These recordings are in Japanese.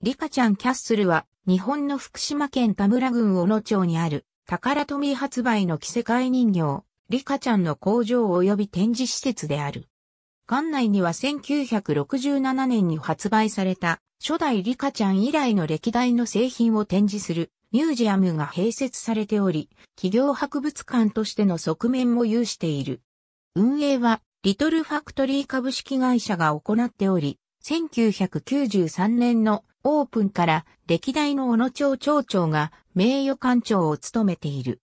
リカちゃんキャッスルは、日本の福島県田村郡小野町にある、宝富発売の着せ替え人形、リカちゃんの工場及び展示施設である。館内には1967年に発売された、初代リカちゃん以来の歴代の製品を展示する、ミュージアムが併設されており、企業博物館としての側面も有している。運営は、リトルファクトリー株式会社が行っており、1993年のオープンから歴代の小野町町長が名誉館長を務めている。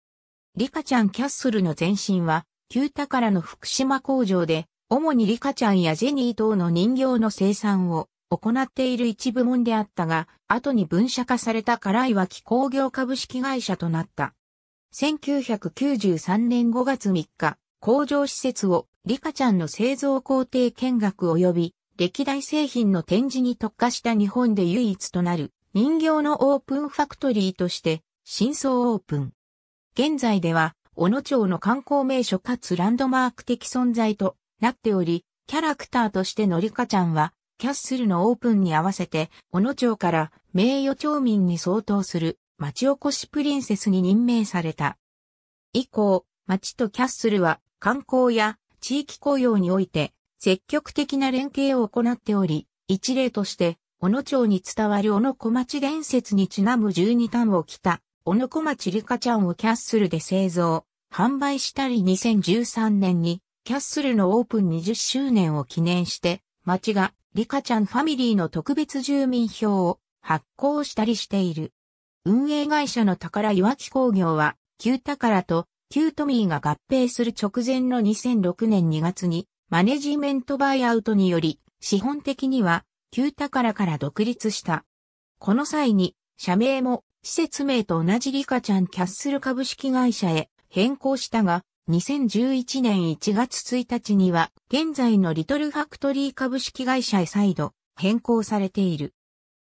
リカちゃんキャッスルの前身は、旧宝の福島工場で、主にリカちゃんやジェニー等の人形の生産を行っている一部門であったが、後に分社化された辛い脇工業株式会社となった。1993年5月3日、工場施設をリカちゃんの製造工程見学及び歴代製品の展示に特化した日本で唯一となる人形のオープンファクトリーとして新装オープン。現在では、小野町の観光名所かつランドマーク的存在となっており、キャラクターとしてのりかちゃんは、キャッスルのオープンに合わせて、小野町から名誉町民に相当する町おこしプリンセスに任命された。以降、町とキャッスルは観光や地域雇用において積極的な連携を行っており、一例として、小野町に伝わる小野小町伝説にちなむ12単を着た、小野小町リカちゃんをキャッスルで製造、販売したり2013年に、キャッスルのオープン20周年を記念して、町がリカちゃんファミリーの特別住民票を発行したりしている。運営会社の宝岩木工業は、旧宝と旧トミーが合併する直前の2006年2月に、マネジメントバイアウトにより、資本的には、旧宝から独立した。この際に、社名も、施設名と同じリカちゃんキャッスル株式会社へ変更したが、2011年1月1日には、現在のリトルファクトリー株式会社へ再度変更されている。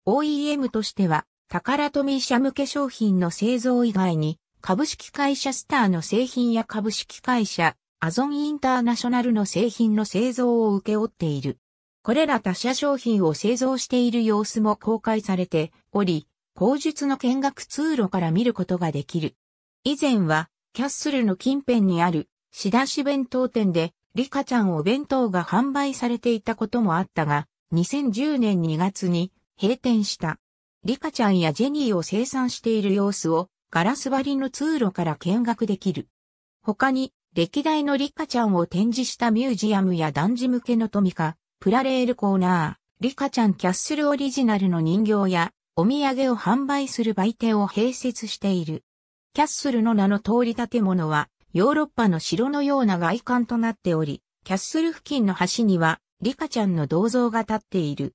OEM としては、宝富社向け商品の製造以外に、株式会社スターの製品や株式会社アゾンインターナショナルの製品の製造を請け負っている。これら他社商品を製造している様子も公開されており、口述の見学通路から見ることができる。以前は、キャッスルの近辺にある、仕出し弁当店で、リカちゃんお弁当が販売されていたこともあったが、2010年2月に閉店した。リカちゃんやジェニーを生産している様子をガラス張りの通路から見学できる。他に歴代のリカちゃんを展示したミュージアムや男児向けのトミカ、プラレールコーナー、リカちゃんキャッスルオリジナルの人形やお土産を販売する売店を併設している。キャッスルの名の通り建物はヨーロッパの城のような外観となっており、キャッスル付近の橋にはリカちゃんの銅像が立っている。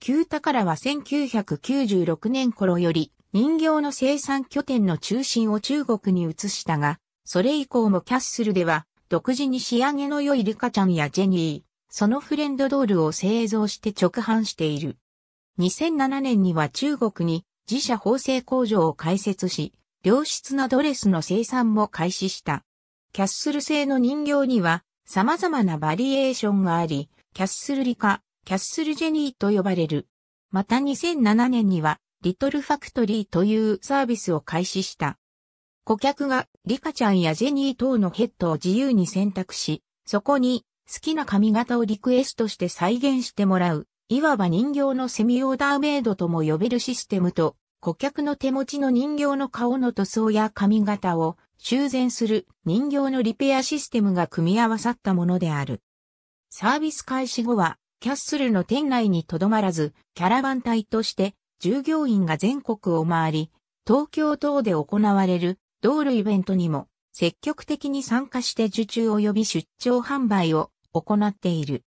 旧宝は1996年頃より人形の生産拠点の中心を中国に移したが、それ以降もキャッスルでは、独自に仕上げの良いリカちゃんやジェニー、そのフレンドドールを製造して直販している。2007年には中国に自社縫製工場を開設し、良質なドレスの生産も開始した。キャッスル製の人形には様々なバリエーションがあり、キャッスルリカ、キャッスルジェニーと呼ばれる。また2007年には、リトルファクトリーというサービスを開始した。顧客がリカちゃんやジェニー等のヘッドを自由に選択し、そこに好きな髪型をリクエストして再現してもらう、いわば人形のセミオーダーメイドとも呼べるシステムと、顧客の手持ちの人形の顔の塗装や髪型を修繕する人形のリペアシステムが組み合わさったものである。サービス開始後は、キャッスルの店内にとどまらず、キャラバン隊として、従業員が全国を回り、東京等で行われるドールイベントにも積極的に参加して受注及び出張販売を行っている。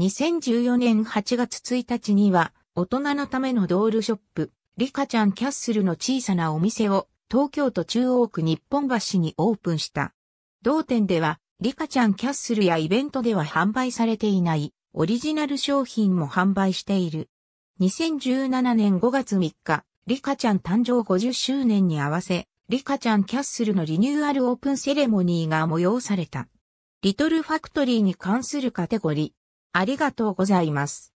2014年8月1日には大人のためのドールショップ、リカちゃんキャッスルの小さなお店を東京都中央区日本橋にオープンした。同店ではリカちゃんキャッスルやイベントでは販売されていないオリジナル商品も販売している。2017年5月3日、リカちゃん誕生50周年に合わせ、リカちゃんキャッスルのリニューアルオープンセレモニーが催された。リトルファクトリーに関するカテゴリー。ありがとうございます。